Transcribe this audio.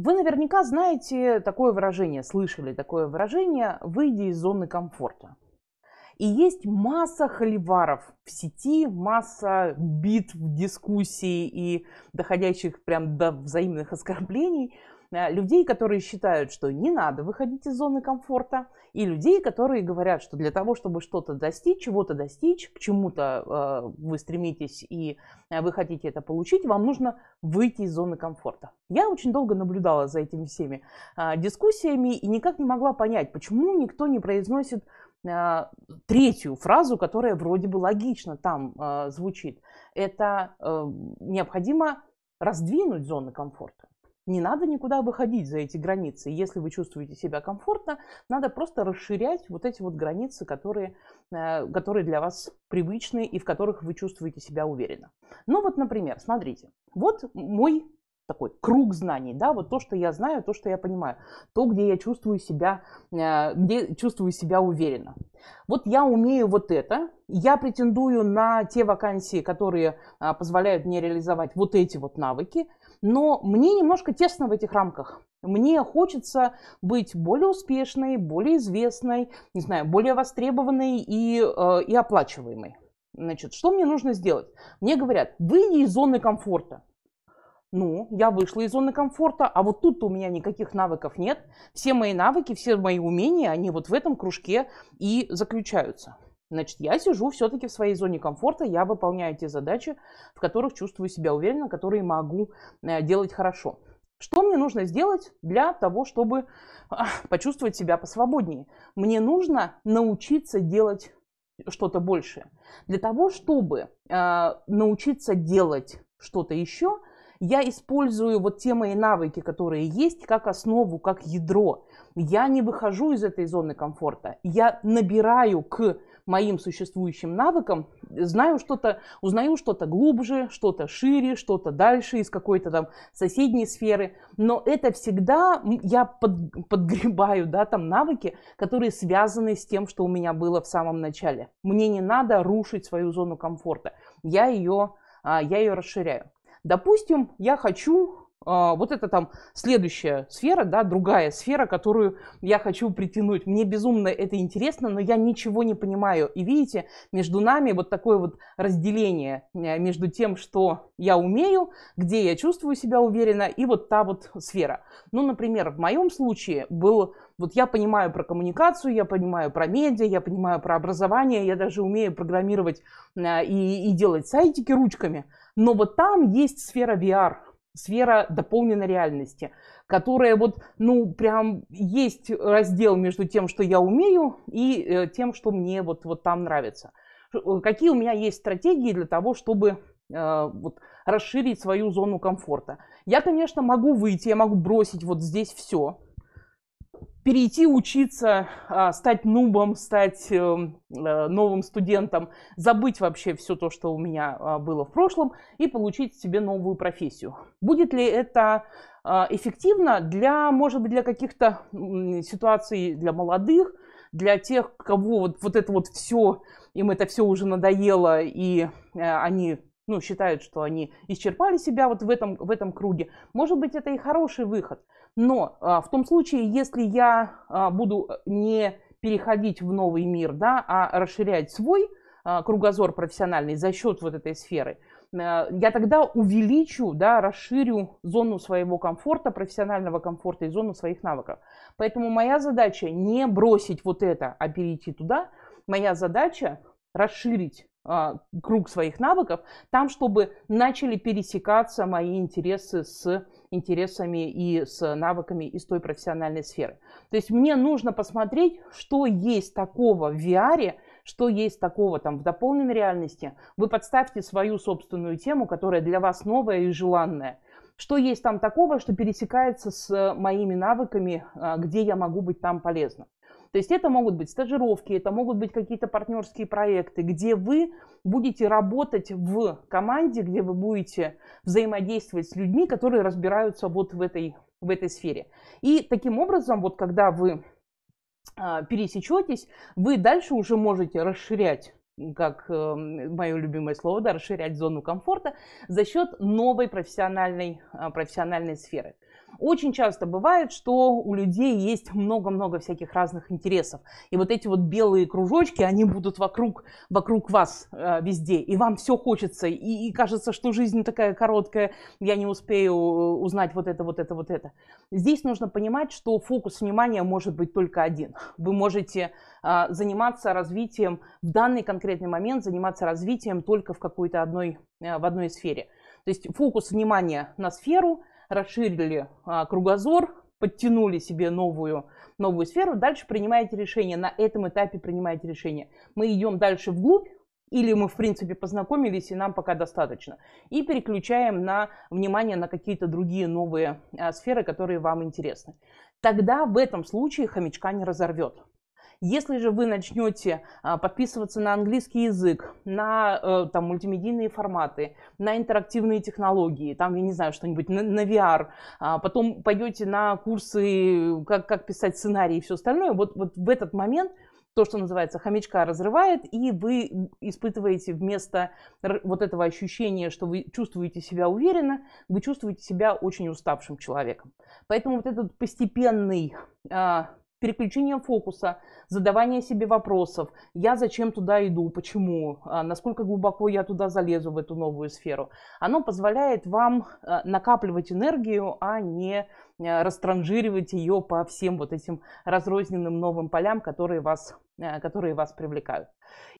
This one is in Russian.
Вы наверняка знаете такое выражение, слышали такое выражение «выйди из зоны комфорта». И есть масса холиваров в сети, масса битв, дискуссий и доходящих прям до взаимных оскорблений – Э, людей, которые считают, что не надо выходить из зоны комфорта, и людей, которые говорят, что для того, чтобы что-то достичь, чего-то достичь, к чему-то э, вы стремитесь и э, вы хотите это получить, вам нужно выйти из зоны комфорта. Я очень долго наблюдала за этими всеми дискуссиями и никак не могла понять, почему никто не произносит третью фразу, которая вроде бы логично там звучит. Это необходимо раздвинуть зоны комфорта не надо никуда выходить за эти границы. Если вы чувствуете себя комфортно, надо просто расширять вот эти вот границы, которые, э, которые для вас привычны и в которых вы чувствуете себя уверенно. Ну вот, например, смотрите, вот мой такой круг знаний, да, вот то, что я знаю, то, что я понимаю, то, где я чувствую себя, э, где чувствую себя уверенно. Вот я умею вот это, я претендую на те вакансии, которые а, позволяют мне реализовать вот эти вот навыки, но мне немножко тесно в этих рамках. Мне хочется быть более успешной, более известной, не знаю, более востребованной и, э, и оплачиваемой. Значит, что мне нужно сделать? Мне говорят, выйди из зоны комфорта ну, я вышла из зоны комфорта, а вот тут у меня никаких навыков нет. Все мои навыки, все мои умения, они вот в этом кружке и заключаются. Значит, я сижу все-таки в своей зоне комфорта, я выполняю те задачи, в которых чувствую себя уверенно, которые могу э, делать хорошо. Что мне нужно сделать для того, чтобы а, почувствовать себя посвободнее? Мне нужно научиться делать что-то большее. Для того, чтобы э, научиться делать что-то еще, я использую вот те мои навыки, которые есть, как основу, как ядро. Я не выхожу из этой зоны комфорта. Я набираю к моим существующим навыкам, знаю что-то, узнаю что-то глубже, что-то шире, что-то дальше из какой-то там соседней сферы. Но это всегда я под, подгребаю, да, там навыки, которые связаны с тем, что у меня было в самом начале. Мне не надо рушить свою зону комфорта. Я ее, а, я ее расширяю. Допустим, я хочу а, вот это там следующая сфера, да, другая сфера, которую я хочу притянуть. Мне безумно это интересно, но я ничего не понимаю. И видите, между нами вот такое вот разделение э, между тем, что я умею, где я чувствую себя уверенно, и вот та вот сфера. Ну, например, в моем случае был вот я понимаю про коммуникацию, я понимаю про медиа, я понимаю про образование, я даже умею программировать э, и, и делать сайтики ручками. Но вот там есть сфера VR, сфера дополненной реальности, которая вот, ну, прям есть раздел между тем, что я умею, и э, тем, что мне вот, вот там нравится. Э, какие у меня есть стратегии для того, чтобы э, вот, расширить свою зону комфорта? Я, конечно, могу выйти, я могу бросить вот здесь все, перейти учиться, а, стать нубом, стать э, э, новым студентом, забыть вообще все то, что у меня а, было в прошлом, и получить себе новую профессию. Будет ли это а, эффективно для, может быть, для каких-то ситуаций для молодых, для тех, кого вот, вот это вот все, им это все уже надоело, и э, они ну, считают, что они исчерпали себя вот в этом, в этом круге. Может быть, это и хороший выход. Но а, в том случае, если я а, буду э, не переходить в новый мир, да, а расширять свой а, кругозор профессиональный за счет вот этой сферы, а, я тогда увеличу, да, расширю зону своего комфорта, профессионального комфорта и зону своих навыков. Поэтому моя задача не бросить вот это, а перейти туда. Моя задача расширить а, круг своих навыков, там, чтобы начали пересекаться мои интересы с интересами и с навыками из той профессиональной сферы. То есть мне нужно посмотреть, что есть такого в VR, что есть такого там в дополненной реальности. Вы подставьте свою собственную тему, которая для вас новая и желанная. Что есть там такого, что пересекается с моими навыками, а, где я могу быть там полезна. То есть это могут быть стажировки, это могут быть какие-то партнерские проекты, где вы будете работать в команде, где вы будете взаимодействовать с людьми, которые разбираются вот в этой, в этой сфере. И таким образом, вот когда вы а, пересечетесь, вы дальше уже можете расширять как э, мое любимое слово, да, расширять зону комфорта за счет новой профессиональной, э, профессиональной сферы. Очень часто бывает, что у людей есть много-много всяких разных интересов. И вот эти вот белые кружочки, они будут вокруг, вокруг вас э, везде. И вам все хочется. И, и кажется, что жизнь такая короткая, я не успею э, узнать вот это, вот это, вот это. Здесь нужно понимать, что фокус внимания может быть только один. Вы можете э, заниматься развитием, в данный конкретный момент заниматься развитием только в какой-то одной, э, в одной сфере. То есть фокус внимания на сферу – расширили а, кругозор, подтянули себе новую, новую сферу, дальше принимаете решение, на этом этапе принимаете решение. Мы идем дальше вглубь, или мы, в принципе, познакомились, и нам пока достаточно. И переключаем на внимание на какие-то другие новые а, сферы, которые вам интересны. Тогда в этом случае хомячка не разорвет. Если же вы начнете а, подписываться на английский язык, на э, там, мультимедийные форматы, на интерактивные технологии, там, я не знаю, что-нибудь, на, на VR, а, потом пойдете на курсы, как, как писать сценарии и все остальное, вот, вот в этот момент то, что называется, хомячка разрывает, и вы испытываете вместо вот этого ощущения, что вы чувствуете себя уверенно, вы чувствуете себя очень уставшим человеком. Поэтому вот этот постепенный а, переключение фокуса, задавание себе вопросов. Я зачем туда иду, почему, а, насколько глубоко я туда залезу, в эту новую сферу. Оно позволяет вам а, накапливать энергию, а не а, растранжиривать ее по всем вот этим разрозненным новым полям, которые вас, которые вас привлекают.